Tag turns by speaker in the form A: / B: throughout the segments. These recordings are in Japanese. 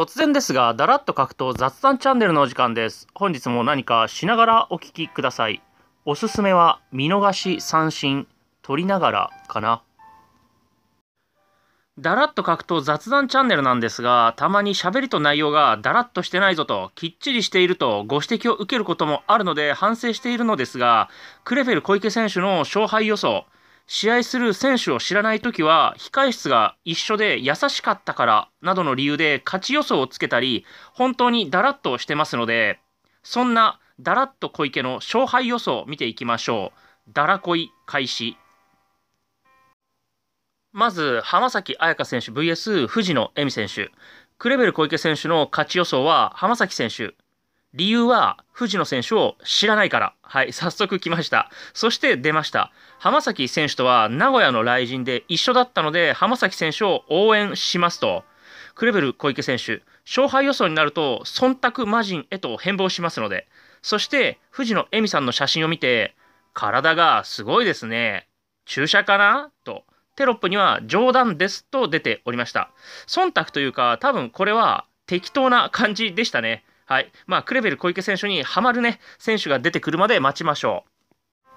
A: 突然ですが、だらっと書くと雑談チャンネルのお時間です。本日も何かしながらお聞きください。おすすめは、見逃し三振、取りながらかな。だらっと書くと雑談チャンネルなんですが、たまに喋りと内容がだらっとしてないぞと、きっちりしているとご指摘を受けることもあるので反省しているのですが、クレフェル小池選手の勝敗予想、試合する選手を知らない時は控室が一緒で優しかったからなどの理由で勝ち予想をつけたり本当にだらっとしてますのでそんなだらっと小池の勝敗予想を見ていきましょうだらこい開始まず浜崎彩香選手 VS 藤野恵美選手クレベル小池選手の勝ち予想は浜崎選手理由は藤野選手を知らないから。はい、早速来ました。そして出ました。浜崎選手とは名古屋の来人で一緒だったので、浜崎選手を応援しますと。クレベル小池選手、勝敗予想になると忖度魔人へと変貌しますので。そして、藤野恵美さんの写真を見て、体がすごいですね。注射かなと。テロップには冗談ですと出ておりました。忖度というか、多分これは適当な感じでしたね。はい。まあ、クレベル小池選手にはまるね、選手が出てくるまで待ちましょう。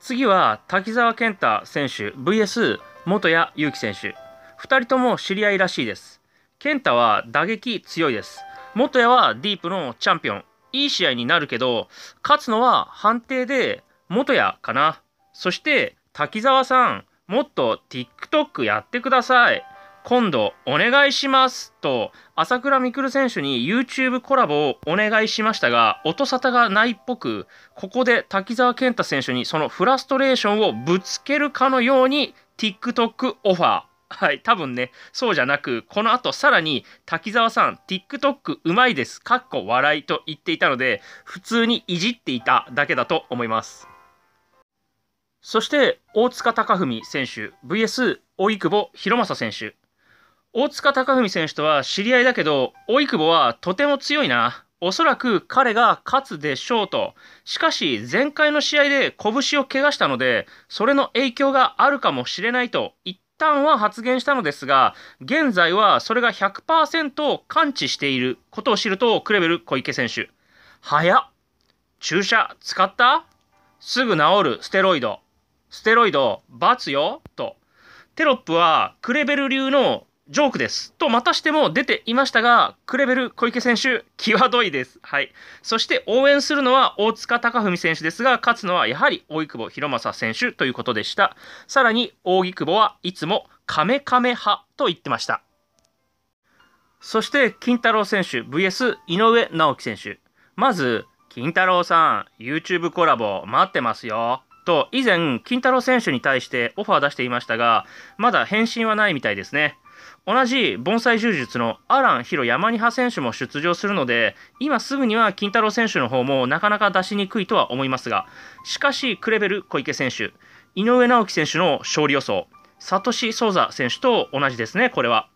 A: 次は、滝沢健太選手 VS 元谷祐希選手。2人とも知り合いらしいです。健太は打撃強いです。元谷はディープのチャンピオン。いい試合になるけど、勝つのは判定で元谷かな。そして、滝沢さん、もっと TikTok やってください。今度お願いしますと朝倉未来選手に YouTube コラボをお願いしましたが音沙汰がないっぽくここで滝沢健太選手にそのフラストレーションをぶつけるかのように TikTok オファーはい多分ねそうじゃなくこのあとさらに滝沢さん TikTok うまいですかっこ笑いと言っていたので普通にいじっていただけだと思いますそして大塚貴文選手 VS 大井久保博正選手大塚貴文選手とは知り合いだけど、大久保はとても強いな。おそらく彼が勝つでしょうと。しかし、前回の試合で拳を怪我したので、それの影響があるかもしれないと一旦は発言したのですが、現在はそれが100%完治していることを知ると、クレベル小池選手。早っ注射使ったすぐ治るステロイド。ステロイド、罰よと。テロップはクレベル流のジョークです。と、またしても出ていましたが、クレベル小池選手、際どいです。はい。そして応援するのは大塚貴文選手ですが、勝つのはやはり大久保博正選手ということでした。さらに、大久保はいつもカメカメ派と言ってました。そして、金太郎選手 VS 井上直樹選手。まず、金太郎さん、YouTube コラボ待ってますよ。と以前金太郎選手に対してオファー出していましたがまだ返信はないみたいですね同じ盆栽柔術のアラン・ヒロ・ヤマニハ選手も出場するので今すぐには金太郎選手の方もなかなか出しにくいとは思いますがしかしクレベル小池選手井上直樹選手の勝利予想サトシ・ソーザ選手と同じですねこれは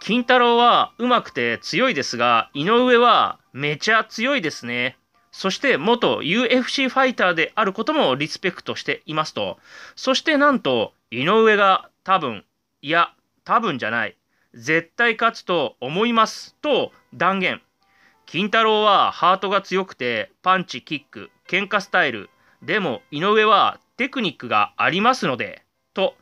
A: 金太郎は上手くて強いですが井上はめちゃ強いですねそして元 UFC ファイターであることもリスペクトしていますとそしてなんと井上が多分いや多分じゃない絶対勝つと思いますと断言金太郎はハートが強くてパンチキック喧嘩スタイルでも井上はテクニックがありますのでと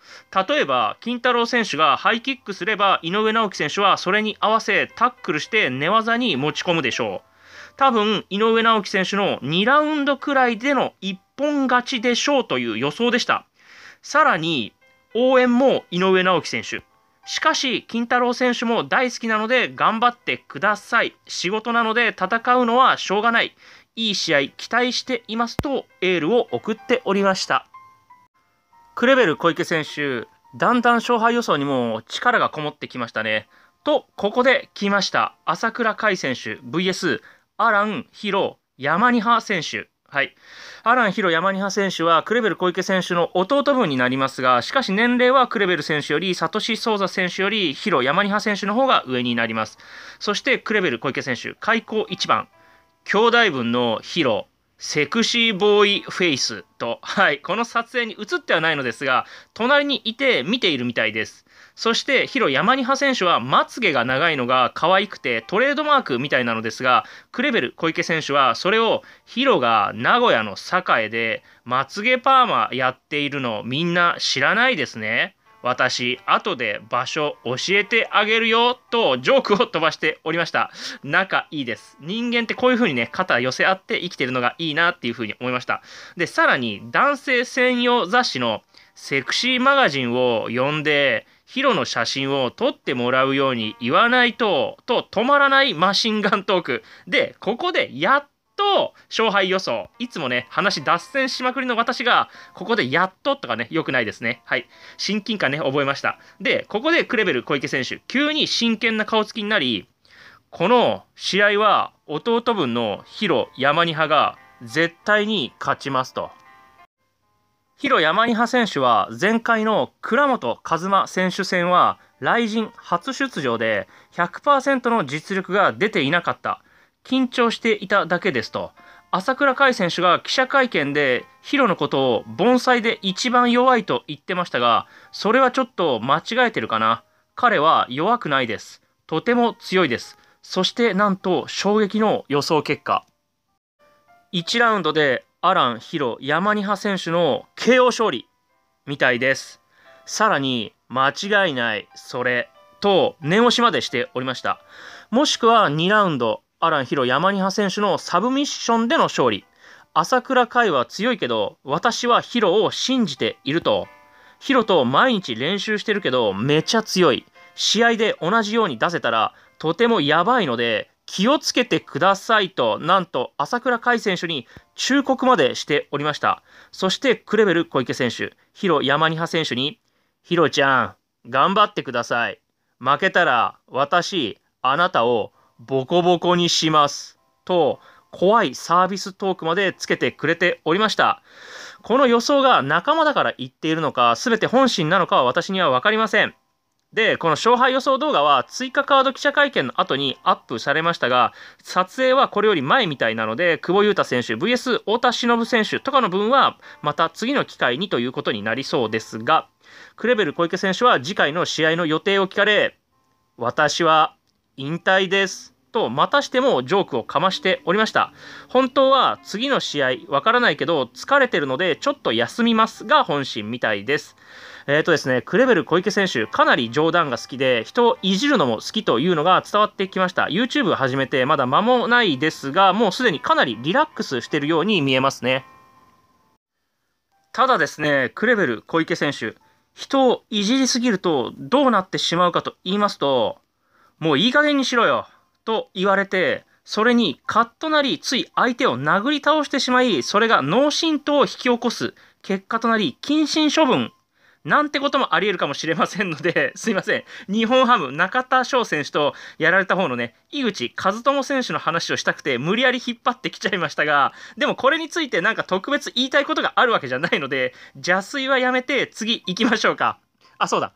A: 例えば金太郎選手がハイキックすれば井上直樹選手はそれに合わせタックルして寝技に持ち込むでしょう多分井上直樹選手の2ラウンドくらいでの一本勝ちでしょうという予想でしたさらに応援も井上直樹選手しかし金太郎選手も大好きなので頑張ってください仕事なので戦うのはしょうがないいい試合期待していますとエールを送っておりましたクレベル小池選手だんだん勝敗予想にも力がこもってきましたねとここで来ました朝倉海選手 VS アラン・ヒロ・ヤマニハ選手はい、アラン・ヒロ・ヤマニハ選手はクレベル小池選手の弟分になりますがしかし年齢はクレベル選手よりサトシ・ソーザ選手よりヒロ・ヤマニハ選手の方が上になりますそしてクレベル小池選手開口1番兄弟分のヒロセクシーボーイフェイスと、はい、この撮影に映ってはないのですが隣にいて見ているみたいですそしてヒロ山ニハ選手はまつげが長いのが可愛くてトレードマークみたいなのですがクレベル小池選手はそれをヒロが名古屋の栄でまつげパーマやっているのみんな知らないですね私後で場所教えてあげるよとジョークを飛ばしておりました仲いいです人間ってこういう風にね肩寄せ合って生きてるのがいいなっていう風に思いましたでさらに男性専用雑誌のセクシーマガジンを読んでヒロの写真を撮ってもらうように言わないと、と止まらないマシンガントーク。で、ここでやっと勝敗予想。いつもね、話脱線しまくりの私が、ここでやっととかね、良くないですね。はい。親近感ね、覚えました。で、ここでクレベル小池選手、急に真剣な顔つきになり、この試合は弟分のヒロ山に派が絶対に勝ちますと。広山に派選手は前回の倉本和馬選手戦は雷人初出場で100%の実力が出ていなかった緊張していただけですと朝倉海選手が記者会見でヒロのことを盆栽で一番弱いと言ってましたがそれはちょっと間違えてるかな彼は弱くないですとても強いですそしてなんと衝撃の予想結果1ラウンドでアラン・ヒロ、ヤマニハ選手の KO 勝利みたいです。さらに、間違いない、それと念押しまでしておりました。もしくは2ラウンド、アラン・ヒロ、ヤマニハ選手のサブミッションでの勝利。朝倉海は強いけど、私はヒロを信じていると。ヒロと毎日練習してるけど、めちゃ強い。試合で同じように出せたら、とてもやばいので、気をつけてくださいと、なんと朝倉海選手に忠告までしておりました。そしてクレベル小池選手、ヒロ山ハ選手に、ヒロちゃん、頑張ってください。負けたら私、あなたをボコボコにします。と、怖いサービストークまでつけてくれておりました。この予想が仲間だから言っているのか、全て本心なのかは私には分かりません。でこの勝敗予想動画は追加カード記者会見の後にアップされましたが撮影はこれより前みたいなので久保優太選手 VS 太田忍選手とかの分はまた次の機会にということになりそうですがクレベル小池選手は次回の試合の予定を聞かれ私は引退ですとまたしてもジョークをかましておりました本当は次の試合わからないけど疲れてるのでちょっと休みますが本心みたいですえっ、ー、とですね、クレベル小池選手、かなり冗談が好きで、人をいじるのも好きというのが伝わってきました。YouTube 始めてまだ間もないですが、もうすでにかなりリラックスしてるように見えますね。ただですね、クレベル小池選手、人をいじりすぎるとどうなってしまうかと言いますと、もういい加減にしろよと言われて、それにカッとなり、つい相手を殴り倒してしまい、それが脳震盪を引き起こす結果となり、謹慎処分なんてこともありえるかもしれませんので、すいません。日本ハム、中田翔選手とやられた方のね、井口和智選手の話をしたくて、無理やり引っ張ってきちゃいましたが、でもこれについてなんか特別言いたいことがあるわけじゃないので、邪推はやめて次行きましょうか。あ、そうだ。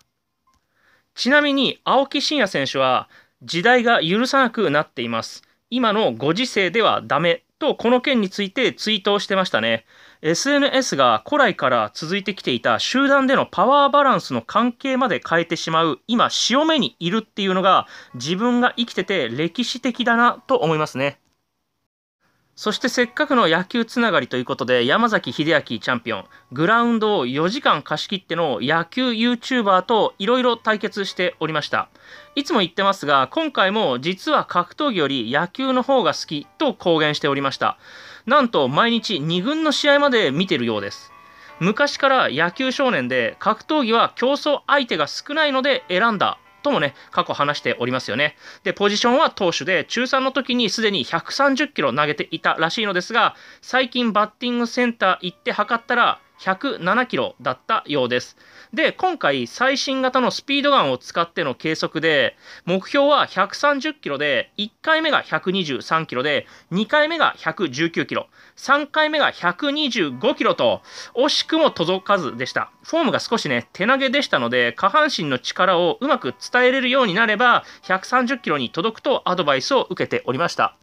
A: ちなみに、青木真也選手は、時代が許さなくなっています。今のご時世ではダメとこの件についてツイートをしてましたね。SNS が古来から続いてきていた集団でのパワーバランスの関係まで変えてしまう今潮目にいるっていうのが自分が生きてて歴史的だなと思いますね。そしてせっかくの野球つながりということで山崎秀明チャンピオングラウンドを4時間貸し切っての野球 YouTuber といろいろ対決しておりましたいつも言ってますが今回も実は格闘技より野球の方が好きと公言しておりましたなんと毎日2軍の試合まで見てるようです昔から野球少年で格闘技は競争相手が少ないので選んだともね過去話しておりますよねでポジションは投手で中3の時にすでに130キロ投げていたらしいのですが最近バッティングセンター行って測ったら107キロだったようです。で、今回最新型のスピードガンを使っての計測で、目標は130キロで、1回目が123キロで、2回目が119キロ、3回目が125キロと、惜しくも届かずでした。フォームが少しね、手投げでしたので、下半身の力をうまく伝えれるようになれば、130キロに届くとアドバイスを受けておりました。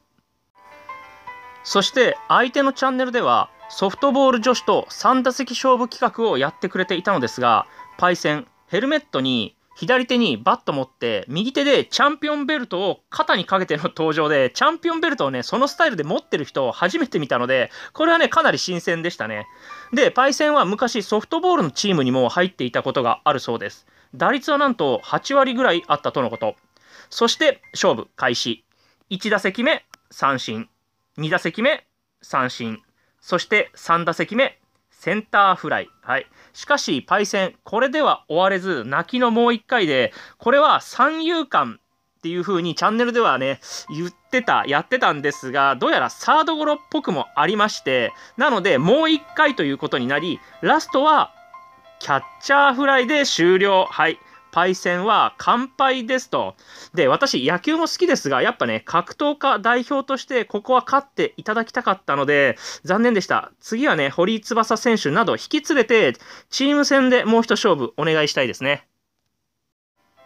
A: そして相手のチャンネルではソフトボール女子と3打席勝負企画をやってくれていたのですがパイセンヘルメットに左手にバット持って右手でチャンピオンベルトを肩にかけての登場でチャンピオンベルトをねそのスタイルで持ってる人を初めて見たのでこれはねかなり新鮮でしたねでパイセンは昔ソフトボールのチームにも入っていたことがあるそうです打率はなんと8割ぐらいあったとのことそして勝負開始1打席目三振2打席目三振そして3打席目センターフライ、はい、しかしパイセンこれでは終われず泣きのもう1回でこれは三遊間っていう風にチャンネルではね言ってたやってたんですがどうやらサードゴロっぽくもありましてなのでもう1回ということになりラストはキャッチャーフライで終了はいパイセンは乾杯ですと。で、私、野球も好きですが、やっぱね、格闘家代表として、ここは勝っていただきたかったので、残念でした。次はね、堀翼選手など引き連れて、チーム戦でもう一勝負お願いしたいですね。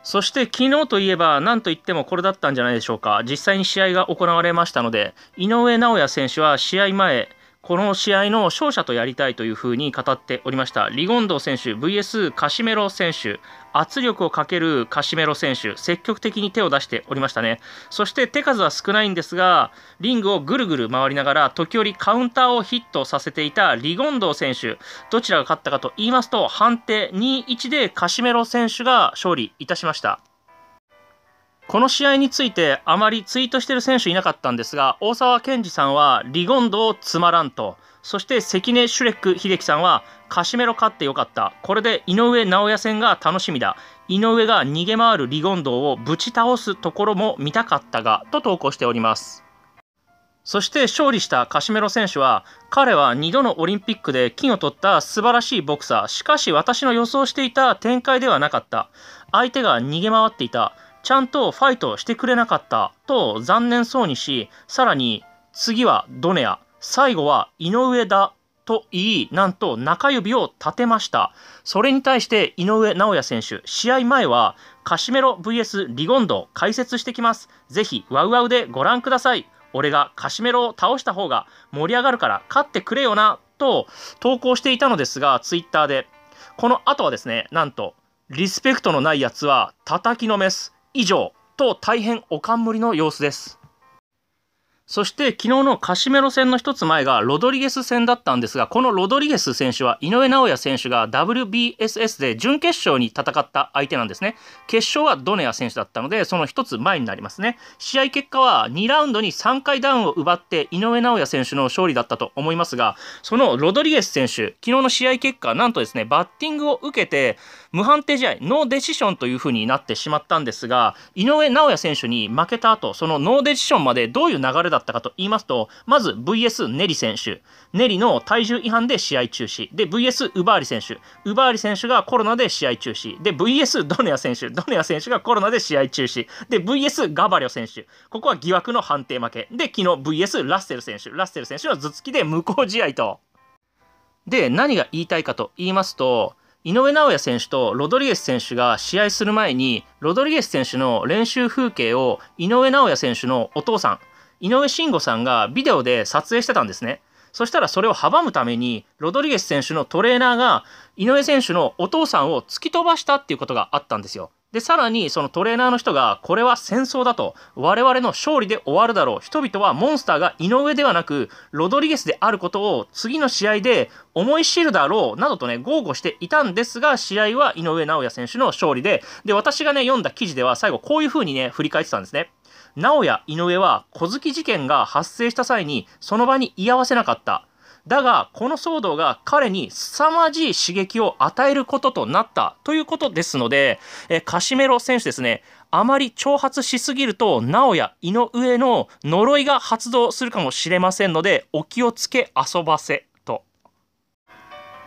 A: そして昨日といえば、なんといってもこれだったんじゃないでしょうか。実際に試合が行われましたので、井上尚弥選手は試合前、この試合の勝者とやりたいというふうに語っておりましたリゴンド選手 VS カシメロ選手圧力をかけるカシメロ選手積極的に手を出しておりましたねそして手数は少ないんですがリングをぐるぐる回りながら時折カウンターをヒットさせていたリゴンド選手どちらが勝ったかと言いますと判定2-1でカシメロ選手が勝利いたしましたこの試合についてあまりツイートしてる選手いなかったんですが大沢健二さんはリゴンドをつまらんとそして関根シュレック秀樹さんはカシメロ勝ってよかったこれで井上尚弥戦が楽しみだ井上が逃げ回るリゴンドをぶち倒すところも見たかったがと投稿しておりますそして勝利したカシメロ選手は彼は2度のオリンピックで金を取った素晴らしいボクサーしかし私の予想していた展開ではなかった相手が逃げ回っていたちゃんとファイトしてくれなかったと残念そうにし、さらに次はドネア、最後は井上だと言い、なんと中指を立てました。それに対して井上尚弥選手、試合前はカシメロ VS リゴンド解説してきます。ぜひワウワウでご覧ください。俺がカシメロを倒した方が盛り上がるから勝ってくれよなと投稿していたのですが、ツイッターで。この後はですね、なんと、リスペクトのないやつは叩きのめす。以上と大変お冠の様子ですそして昨日のカシメロ戦の1つ前がロドリゲス戦だったんですがこのロドリゲス選手は井上尚弥選手が WBSS で準決勝に戦った相手なんですね決勝はドネア選手だったのでその1つ前になりますね試合結果は2ラウンドに3回ダウンを奪って井上尚弥選手の勝利だったと思いますがそのロドリゲス選手昨日の試合結果なんとですねバッティングを受けて無判定試合ノーデシションというふうになってしまったんですが井上尚弥選手に負けた後そのノーデシションまでどういう流れだったかと言いますとまず VS ネリ選手ネリの体重違反で試合中止で VS ウバーリ選手ウバーリ選手がコロナで試合中止で VS ドネア選手ドネア選手がコロナで試合中止で VS ガバリョ選手ここは疑惑の判定負けで昨日 VS ラッセル選手ラッセル選手の頭突きで無効試合と。で何が言いたいかと言いますと井上尚弥選手とロドリゲス選手が試合する前にロドリゲス選手の練習風景を井上尚弥選手のお父さん井上慎吾さんがビデオで撮影してたんですねそしたらそれを阻むためにロドリゲス選手のトレーナーが井上選手のお父さんを突き飛ばしたっていうことがあったんですよで、さらにそのトレーナーの人が、これは戦争だと、我々の勝利で終わるだろう。人々はモンスターが井上ではなく、ロドリゲスであることを次の試合で思い知るだろう、などとね、豪語していたんですが、試合は井上尚弥選手の勝利で、で、私がね、読んだ記事では最後こういう風にね、振り返ってたんですね。直也、井上は、小月事件が発生した際に、その場に居合わせなかった。だがこの騒動が彼に凄まじい刺激を与えることとなったということですので、えカシメロ選手ですねあまり挑発しすぎると直や井上の呪いが発動するかもしれませんのでお気をつけ遊ばせ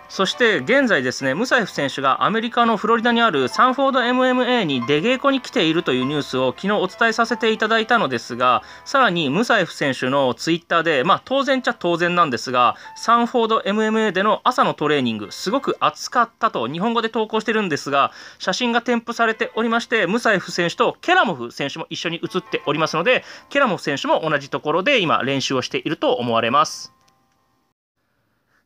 A: そして現在ですねムサエフ選手がアメリカのフロリダにあるサンフォード MMA に出稽古に来ているというニュースを昨日お伝えさせていただいたのですがさらにムサエフ選手のツイッターで、まあ、当然ちゃ当然なんですがサンフォード MMA での朝のトレーニングすごく暑かったと日本語で投稿してるんですが写真が添付されておりましてムサエフ選手とケラモフ選手も一緒に写っておりますのでケラモフ選手も同じところで今練習をしていると思われます。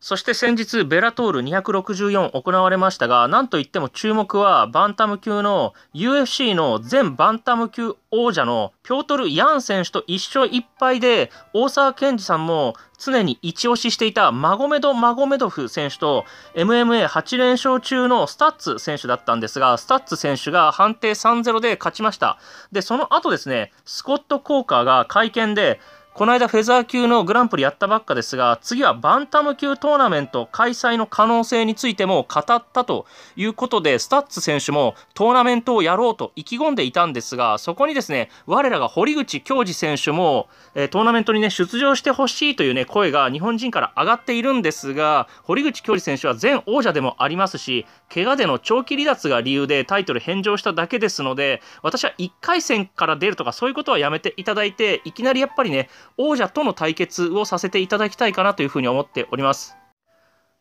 A: そして先日、ベラトール264行われましたが、なんといっても注目は、バンタム級の UFC の全バンタム級王者のピョートル・ヤン選手と一勝1敗で、大沢健二さんも常に一押ししていたマゴメド・マゴメドフ選手と、MMA8 連勝中のスタッツ選手だったんですが、スタッツ選手が判定3-0で勝ちました。で、その後ですね、スコット・コーカーが会見で、この間フェザー級のグランプリやったばっかですが次はバンタム級トーナメント開催の可能性についても語ったということでスタッツ選手もトーナメントをやろうと意気込んでいたんですがそこにですね我らが堀口恭司選手も、えトーナメントにね出場してほしいというね声が日本人から上がっているんですが堀口恭司選手は前王者でもありますし怪我での長期離脱が理由でタイトル返上しただけですので私は1回戦から出るとかそういうことはやめていただいていきなりやっぱりね王者との対決をさせていただきたいかなというふうに思っております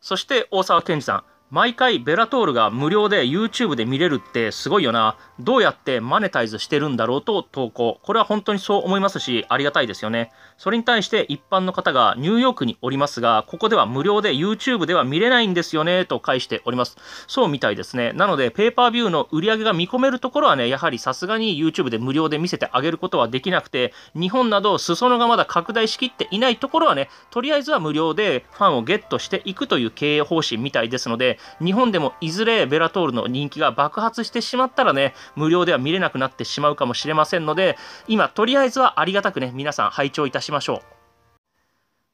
A: そして大沢健二さん毎回ベラトールが無料で YouTube で見れるってすごいよな。どうやってマネタイズしてるんだろうと投稿。これは本当にそう思いますし、ありがたいですよね。それに対して一般の方がニューヨークにおりますが、ここでは無料で YouTube では見れないんですよね、と返しております。そうみたいですね。なので、ペーパービューの売り上げが見込めるところはね、やはりさすがに YouTube で無料で見せてあげることはできなくて、日本など裾野がまだ拡大しきっていないところはね、とりあえずは無料でファンをゲットしていくという経営方針みたいですので、日本でもいずれベラトールの人気が爆発してしまったらね、無料では見れなくなってしまうかもしれませんので、今、とりあえずはありがたくね、皆さん拝聴いたしましょう。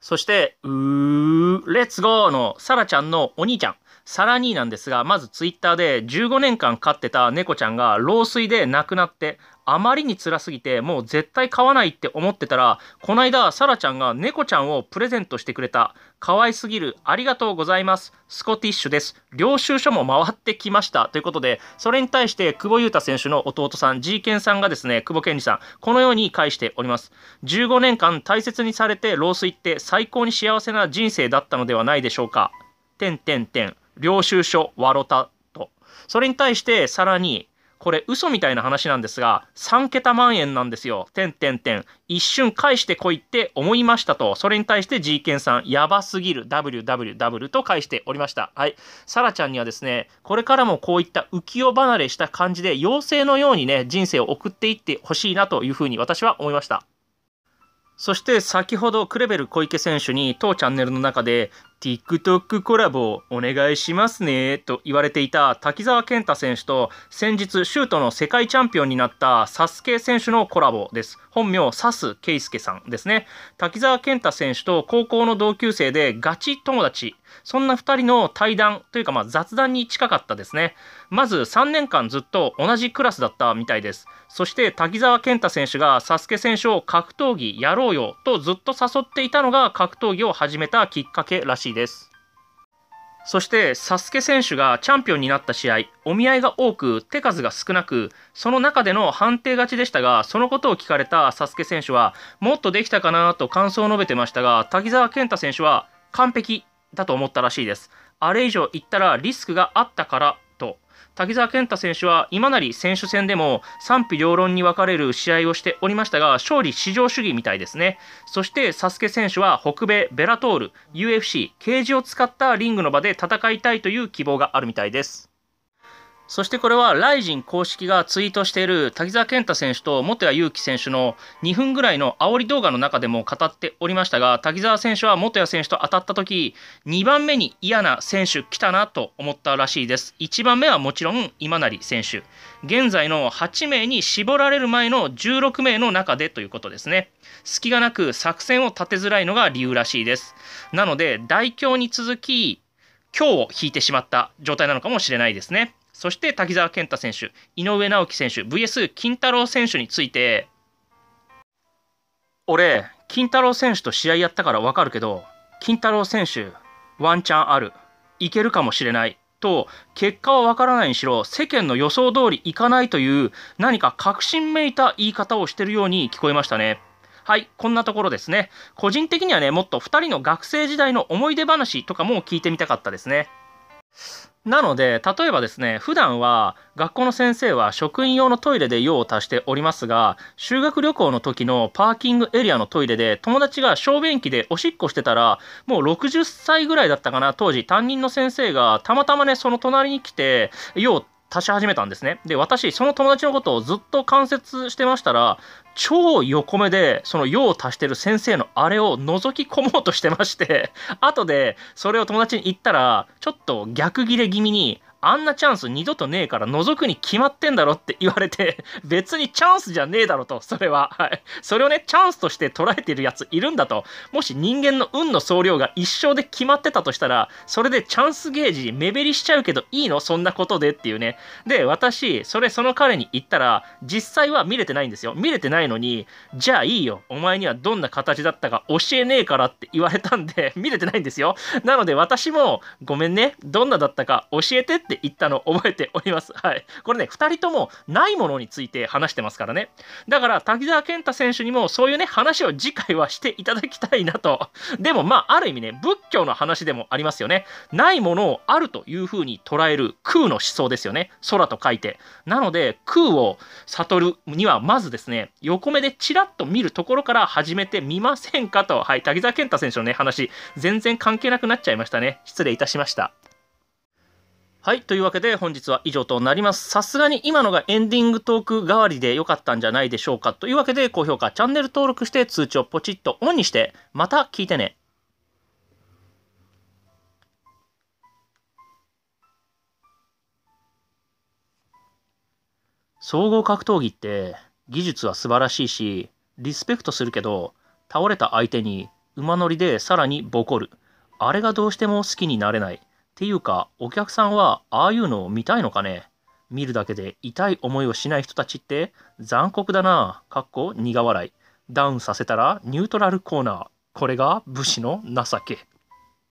A: そして、うー、レッツゴーのサラちゃんのお兄ちゃん。さらになんですがまずツイッターで15年間飼ってた猫ちゃんが老衰で亡くなってあまりに辛すぎてもう絶対飼わないって思ってたらこないだサラちゃんが猫ちゃんをプレゼントしてくれた可愛すぎるありがとうございますスコティッシュです領収書も回ってきましたということでそれに対して久保優太選手の弟さん G ンさんがですね久保健二さんこのように返しております15年間大切にされて老衰って最高に幸せな人生だったのではないでしょうかんてん。領収書わろたとそれに対してさらにこれ嘘みたいな話なんですが3桁万円なんですよ。てんてんてん一瞬返してこいって思いましたとそれに対して G ケンさんやばすぎる WWW と返しておりました。はい。サラちゃんにはですねこれからもこういった浮世離れした感じで妖精のようにね人生を送っていってほしいなというふうに私は思いました。そして先ほどクレベル小池選手に当チャンネルの中で TikTok コラボお願いしますねと言われていた滝沢健太選手と先日シュートの世界チャンピオンになったサスケ選手のコラボです本名サスケイスケさんですね滝沢健太選手と高校の同級生でガチ友達そんな2人の対談というかまあ雑談に近かったですねまず3年間ずっと同じクラスだったみたいですそして滝沢健太選手がサスケ選手を格闘技やろうよとずっと誘っていたのが格闘技を始めたきっかけらしいですそしてサスケ選手がチャンピオンになった試合お見合いが多く手数が少なくその中での判定勝ちでしたがそのことを聞かれたサスケ選手はもっとできたかなと感想を述べてましたが滝沢健太選手は完璧だと思ったらしいですあれ以上言ったらリスクがあったから滝沢健太選手は今成選手戦でも賛否両論に分かれる試合をしておりましたが勝利至上主義みたいですねそしてサスケ選手は北米ベラトール UFC ケージを使ったリングの場で戦いたいという希望があるみたいですそしてこれはライジン公式がツイートしている滝沢健太選手と元谷祐希選手の2分ぐらいの煽り動画の中でも語っておりましたが滝沢選手は元谷選手と当たった時2番目に嫌な選手来たなと思ったらしいです1番目はもちろん今成選手現在の8名に絞られる前の16名の中でということですね隙がなく作戦を立てづらいのが理由らしいですなので代表に続き今日を引いてしまった状態なのかもしれないですねそして滝沢健太選手、井上直樹選手、VS 金太郎選手について、俺、金太郎選手と試合やったから分かるけど、金太郎選手、ワンチャンある、いけるかもしれないと、結果は分からないにしろ、世間の予想通りいかないという、何か確信めいた言い方をしてるように聞こえましたね。はい、こんなところですね。個人的にはね、もっと2人の学生時代の思い出話とかも聞いてみたかったですね。なので例えばですね普段は学校の先生は職員用のトイレで用を足しておりますが修学旅行の時のパーキングエリアのトイレで友達が小便器でおしっこしてたらもう60歳ぐらいだったかな当時担任の先生がたまたまねその隣に来て用を足し始めたんですね。で、私、その友達のことをずっと観察してましたら、超横目で、その用を足してる先生のあれを覗き込もうとしてまして、後で、それを友達に言ったら、ちょっと逆ギレ気味に、あんなチャンス二度とねえから覗くに決まってんだろって言われて、別にチャンスじゃねえだろと、それは。はい。それをね、チャンスとして捉えてるやついるんだと。もし人間の運の総量が一生で決まってたとしたら、それでチャンスゲージ目減りしちゃうけどいいのそんなことでっていうね。で、私、それその彼に言ったら、実際は見れてないんですよ。見れてないのに、じゃあいいよ。お前にはどんな形だったか教えねえからって言われたんで、見れてないんですよ。なので私も、ごめんね。どんなだったか教えてってで言ったの覚えております。はい。これね、2人ともないものについて話してますからね。だから、滝沢健太選手にもそういうね、話を次回はしていただきたいなと。でも、まあ、ある意味ね、仏教の話でもありますよね。ないものをあるというふうに捉える空の思想ですよね。空と書いて。なので、空を悟るには、まずですね、横目でちらっと見るところから始めてみませんかと。はい。滝沢健太選手のね、話、全然関係なくなっちゃいましたね。失礼いたしました。はい。というわけで本日は以上となります。さすがに今のがエンディングトーク代わりで良かったんじゃないでしょうか。というわけで高評価、チャンネル登録して通知をポチッとオンにして、また聞いてね。総合格闘技って技術は素晴らしいし、リスペクトするけど、倒れた相手に馬乗りでさらにボコる。あれがどうしても好きになれない。ていうか、お客さんはああいうのを見たいのかね見るだけで痛い思いをしない人たちって残酷だな。かっこ苦笑い。ダウンさせたらニュートラルコーナー。これが武士の情け。